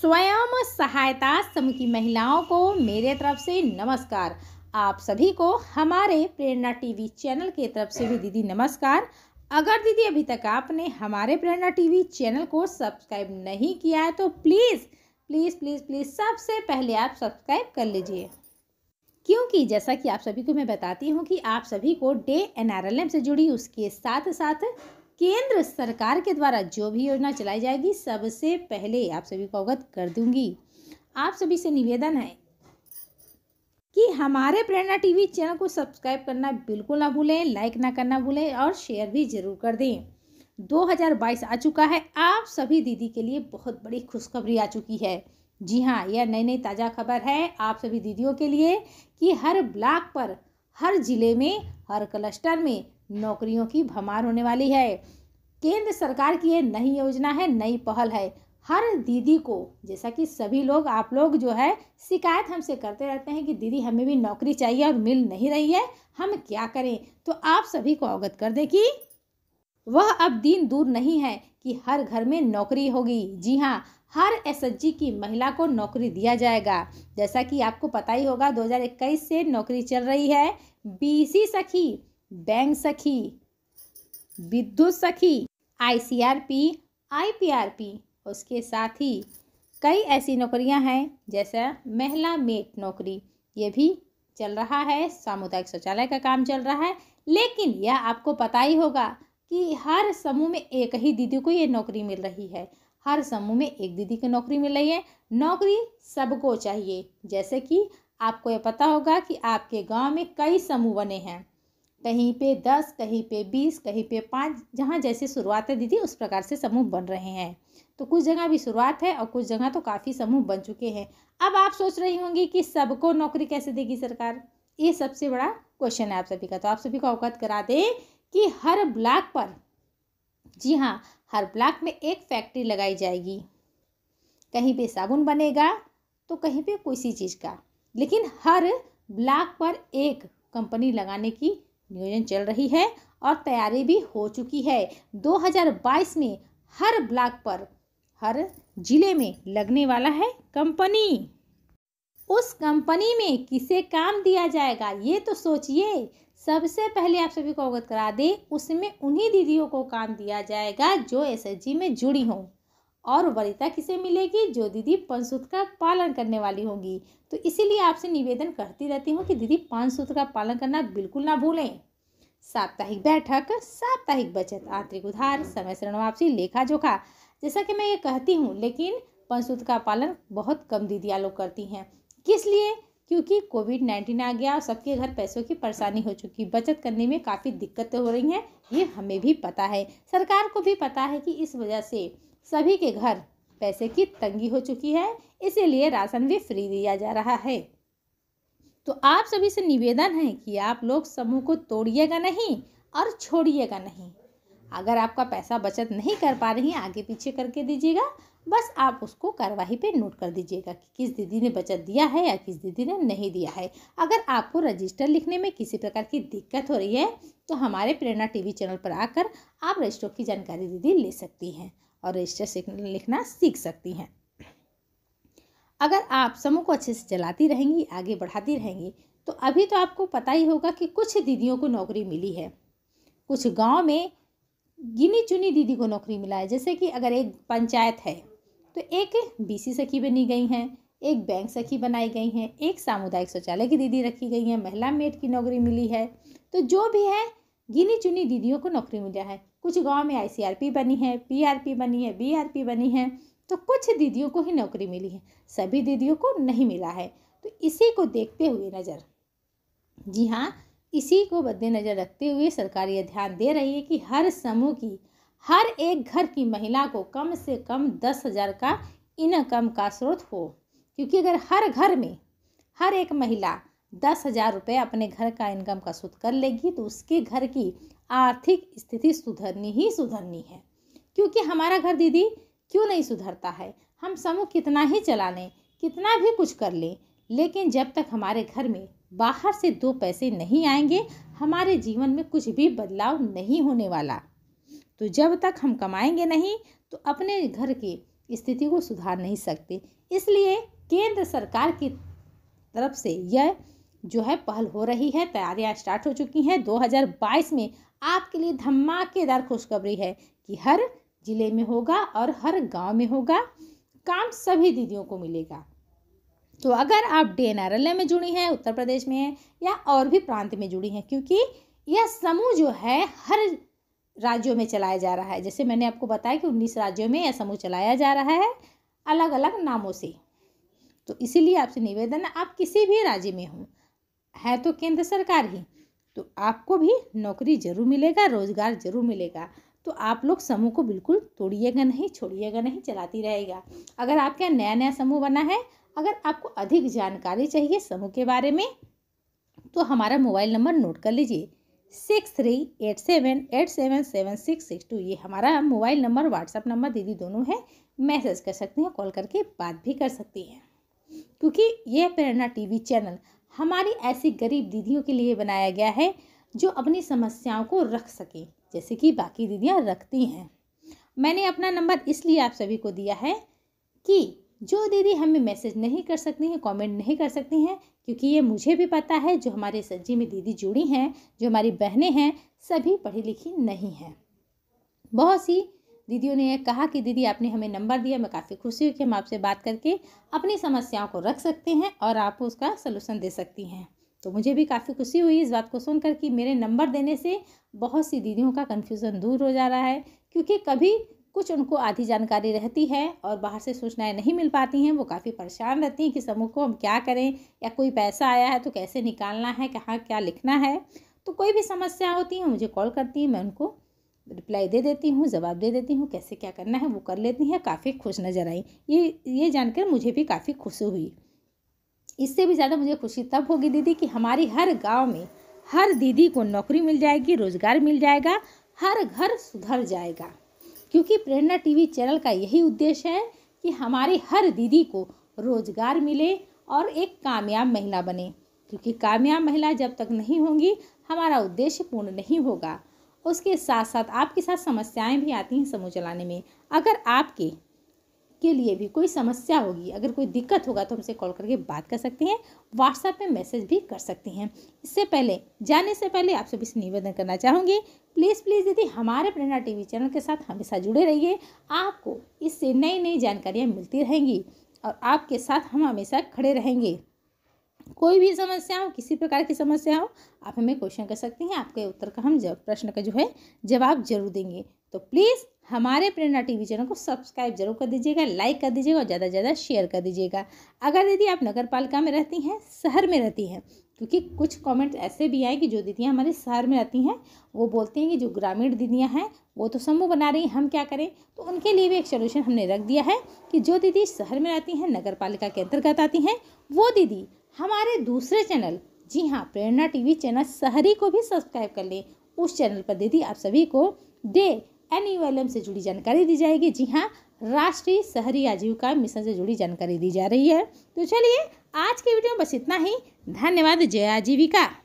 स्वयं सहायता समूह की महिलाओं को मेरे तरफ से नमस्कार आप सभी को हमारे प्रेरणा टीवी चैनल के तरफ से भी दीदी नमस्कार अगर दीदी अभी तक आपने हमारे प्रेरणा टीवी चैनल को सब्सक्राइब नहीं किया है तो प्लीज़ प्लीज़ प्लीज़ प्लीज़ सबसे पहले आप सब्सक्राइब कर लीजिए क्योंकि जैसा कि आप सभी को मैं बताती हूँ कि आप सभी को डे एन से जुड़ी उसके साथ साथ केंद्र सरकार के द्वारा जो भी योजना चलाई जाएगी सबसे पहले आप सभी को अवगत कर दूंगी आप सभी से निवेदन है कि हमारे प्रेरणा टीवी चैनल को सब्सक्राइब करना बिल्कुल ना भूलें लाइक ना करना भूलें और शेयर भी जरूर कर दें 2022 आ चुका है आप सभी दीदी के लिए बहुत बड़ी खुशखबरी आ चुकी है जी हाँ यह नई नई ताज़ा खबर है आप सभी दीदियों के लिए कि हर ब्लॉक पर हर ज़िले में हर क्लस्टर में नौकरियों की भमार होने वाली है केंद्र सरकार की ये नई योजना है नई पहल है हर दीदी को जैसा कि सभी लोग आप लोग जो है शिकायत हमसे करते रहते हैं कि दीदी हमें भी नौकरी चाहिए और मिल नहीं रही है हम क्या करें तो आप सभी को अवगत कर दें कि वह अब दिन दूर नहीं है कि हर घर में नौकरी होगी जी हाँ हर एस की महिला को नौकरी दिया जाएगा जैसा कि आपको पता ही होगा 2021 से नौकरी चल रही है बीसी सखी बैंक सखी विद्युत सखी आईसीआरपी आईपीआरपी उसके साथ ही कई ऐसी नौकरियां हैं जैसे महिला मेट नौकरी ये भी चल रहा है सामुदायिक शौचालय का काम चल रहा है लेकिन यह आपको पता ही होगा कि हर समूह में एक ही दीदी को ये नौकरी मिल रही है हर समूह में एक दीदी की नौकरी मिल रही है नौकरी सबको चाहिए जैसे कि आपको ये पता होगा कि आपके गांव में कई समूह बने हैं कहीं पे दस कहीं पे बीस कहीं पे पाँच जहाँ जैसे शुरुआत है दीदी उस प्रकार से समूह बन रहे हैं तो कुछ जगह भी शुरुआत है और कुछ जगह तो काफ़ी समूह बन चुके हैं अब आप सोच रही होंगी कि सबको नौकरी कैसे देगी सरकार ये सबसे बड़ा क्वेश्चन है आप सभी का तो आप सभी को अवगत करा दें कि हर ब्लॉक पर जी हाँ हर ब्लॉक में एक फैक्ट्री लगाई जाएगी कहीं पे साबुन बनेगा तो कहीं पे कोई सी चीज़ का लेकिन हर ब्लॉक पर एक कंपनी लगाने की नियोजन चल रही है और तैयारी भी हो चुकी है 2022 में हर ब्लॉक पर हर जिले में लगने वाला है कंपनी उस कंपनी में किसे काम दिया जाएगा ये तो सोचिए सबसे पहले आप सभी को अवगत करा दें उसमें उन्हीं दीदियों को काम दिया जाएगा जो एसएचजी में जुड़ी हों और वरिता किसे मिलेगी जो दीदी पंचसूत्र का पालन करने वाली होंगी तो इसीलिए आपसे निवेदन करती रहती हूँ कि दीदी पंचसूत्र का पालन करना बिल्कुल ना भूलें साप्ताहिक बैठक साप्ताहिक बचत आंतरिक उधार समय शरण वापसी लेखा जोखा जैसा कि मैं ये कहती हूँ लेकिन पंचसूत्र का पालन बहुत कम दीदियाँ लोग करती हैं किस लिए क्योंकि कोविड नाइन्टीन आ गया और सबके घर पैसों की परेशानी हो चुकी बचत करने में काफ़ी दिक्कतें हो रही हैं ये हमें भी पता है सरकार को भी पता है कि इस वजह से सभी के घर पैसे की तंगी हो चुकी है इसीलिए राशन भी फ्री दिया जा रहा है तो आप सभी से निवेदन है कि आप लोग समूह को तोड़िएगा नहीं और छोड़िएगा नहीं अगर आपका पैसा बचत नहीं कर पा रही है आगे पीछे करके दीजिएगा बस आप उसको कार्यवाही पे नोट कर दीजिएगा कि किस दीदी ने बचत दिया है या किस दीदी ने नहीं दिया है अगर आपको रजिस्टर लिखने में किसी प्रकार की दिक्कत हो रही है तो हमारे प्रेरणा टीवी चैनल पर आकर आप रजिस्टर की जानकारी दीदी ले सकती हैं और रजिस्टर लिखना सीख सकती हैं अगर आप समूह को अच्छे से चलाती रहेंगी आगे बढ़ाती रहेंगी तो अभी तो आपको पता ही होगा कि कुछ दीदियों को नौकरी मिली है कुछ गांव में गिनी चुनी दीदी को नौकरी मिला है जैसे कि अगर एक पंचायत है तो एक बीसी सखी बनी गई हैं एक बैंक सखी बनाई गई हैं एक सामुदायिक शौचालय की दीदी रखी गई हैं महिला मेट की नौकरी मिली है तो जो भी है गिनी चुनी दीदियों को नौकरी मिला है कुछ गांव में आईसीआरपी बनी है पीआरपी बनी है बीआरपी बनी है तो कुछ दीदियों को ही नौकरी मिली है सभी दीदियों को नहीं मिला है तो इसी को देखते हुए नज़र जी हाँ इसी को मद्देनज़र रखते हुए सरकार यह ध्यान दे रही है कि हर समूह की हर एक घर की महिला को कम से कम दस हज़ार का इनकम का स्रोत हो क्योंकि अगर हर घर में हर एक महिला दस हज़ार रुपये अपने घर का इनकम का स्रोत कर लेगी तो उसके घर की आर्थिक स्थिति सुधरनी ही सुधरनी है क्योंकि हमारा घर दीदी क्यों नहीं सुधरता है हम समूह कितना ही चला लें कितना भी कुछ कर लें लेकिन जब तक हमारे घर में बाहर से दो पैसे नहीं आएंगे हमारे जीवन में कुछ भी बदलाव नहीं होने वाला तो जब तक हम कमाएंगे नहीं तो अपने घर की स्थिति को सुधार नहीं सकते इसलिए केंद्र सरकार की तरफ से यह जो है पहल हो रही है तैयारियां स्टार्ट हो चुकी हैं 2022 में आपके लिए धमाकेदार खुशखबरी है कि हर जिले में होगा और हर गांव में होगा काम सभी दीदियों को मिलेगा तो अगर आप डी एन में जुड़ी हैं उत्तर प्रदेश में हैं या और भी प्रांत में जुड़ी हैं क्योंकि यह समूह जो है हर राज्यों में चलाया जा रहा है जैसे मैंने आपको बताया कि उन्नीस राज्यों में यह समूह चलाया जा रहा है अलग अलग नामों से तो इसीलिए आपसे निवेदन आप किसी भी राज्य में हों है तो केंद्र सरकार ही तो आपको भी नौकरी जरूर मिलेगा रोजगार जरूर मिलेगा तो आप लोग समूह को बिल्कुल तोड़िएगा नहीं छोड़िएगा नहीं चलाती रहेगा अगर आपके यहाँ नया नया समूह बना है अगर आपको अधिक जानकारी चाहिए समूह के बारे में तो हमारा मोबाइल नंबर नोट कर लीजिए six three eight seven eight seven seven six six two ये हमारा मोबाइल नंबर व्हाट्सअप नंबर दीदी दोनों है मैसेज कर सकते हैं कॉल करके बात भी कर सकती हैं क्योंकि यह प्रेरणा टीवी चैनल हमारी ऐसी गरीब दीदियों के लिए बनाया गया है जो अपनी समस्याओं को रख सकें जैसे कि बाकी दीदियाँ रखती हैं मैंने अपना नंबर इसलिए आप सभी को दिया है कि जो दीदी हमें मैसेज नहीं कर सकती हैं कमेंट नहीं कर सकती हैं क्योंकि ये मुझे भी पता है जो हमारे सज्जी में दीदी जुड़ी हैं जो हमारी बहनें हैं सभी पढ़ी लिखी नहीं हैं बहुत सी दीदियों ने यह कहा कि दीदी आपने हमें नंबर दिया मैं काफ़ी खुशी हुई कि हम आपसे बात करके अपनी समस्याओं को रख सकते हैं और आप उसका सलूशन दे सकती हैं तो मुझे भी काफ़ी खुशी हुई इस बात को सुनकर कि मेरे नंबर देने से बहुत सी दीदियों का कन्फ्यूज़न दूर हो जा रहा है क्योंकि कभी कुछ उनको आधी जानकारी रहती है और बाहर से सूचनाएं नहीं मिल पाती हैं वो काफ़ी परेशान रहती हैं कि समूह को हम क्या करें या कोई पैसा आया है तो कैसे निकालना है कहाँ क्या लिखना है तो कोई भी समस्या होती है मुझे कॉल करती हैं मैं उनको रिप्लाई दे देती हूँ जवाब दे देती हूँ कैसे क्या करना है वो कर लेती हैं काफ़ी खुश नज़र आई ये ये जानकर मुझे भी काफ़ी खुशी हुई इससे भी ज़्यादा मुझे खुशी तब होगी दीदी कि हमारी हर गांव में हर दीदी को नौकरी मिल जाएगी रोज़गार मिल जाएगा हर घर सुधर जाएगा क्योंकि प्रेरणा टीवी चैनल का यही उद्देश्य है कि हमारी हर दीदी को रोज़गार मिले और एक कामयाब महिला बने क्योंकि कामयाब महिला जब तक नहीं होंगी हमारा उद्देश्य पूर्ण नहीं होगा उसके साथ साथ आपके साथ समस्याएं भी आती हैं समूह चलाने में अगर आपके के लिए भी कोई समस्या होगी अगर कोई दिक्कत होगा तो हमसे कॉल करके बात कर सकते हैं व्हाट्सएप में मैसेज भी कर सकते हैं इससे पहले जाने से पहले आप सभी से निवेदन करना चाहूँगी प्लीज़ प्लीज़ यदि हमारे प्रेरणा टीवी चैनल के साथ हमेशा जुड़े रहिए आपको इससे नई नई जानकारियाँ मिलती रहेंगी और आपके साथ हम हमेशा खड़े रहेंगे कोई भी समस्या हो किसी प्रकार की समस्या हो आप हमें क्वेश्चन कर सकते हैं आपके उत्तर का हम प्रश्न का जो है जवाब जरूर देंगे तो प्लीज़ हमारे प्रेरणा टीवी चैनल को सब्सक्राइब जरूर कर दीजिएगा लाइक कर दीजिएगा और ज़्यादा से ज़्यादा शेयर कर दीजिएगा अगर दीदी आप नगर पालिका में रहती हैं शहर में रहती हैं क्योंकि कुछ कमेंट ऐसे भी आए कि जो दीदियाँ हमारे शहर में रहती हैं वो बोलती हैं कि जो ग्रामीण दीदियाँ हैं वो तो समूह बना रही हैं हम क्या करें तो उनके लिए भी एक सोल्यूशन हमने रख दिया है कि जो दीदी शहर में रहती हैं नगर पालिका के अंतर्गत आती हैं वो दीदी हमारे दूसरे चैनल जी हाँ प्रेरणा टीवी चैनल शहरी को भी सब्सक्राइब कर लें उस चैनल पर दीदी आप सभी को डे एन से जुड़ी जानकारी दी जाएगी जी हाँ राष्ट्रीय शहरी आजीविका मिशन से जुड़ी जानकारी दी जा रही है तो चलिए आज के वीडियो में बस इतना ही धन्यवाद जय आजीविका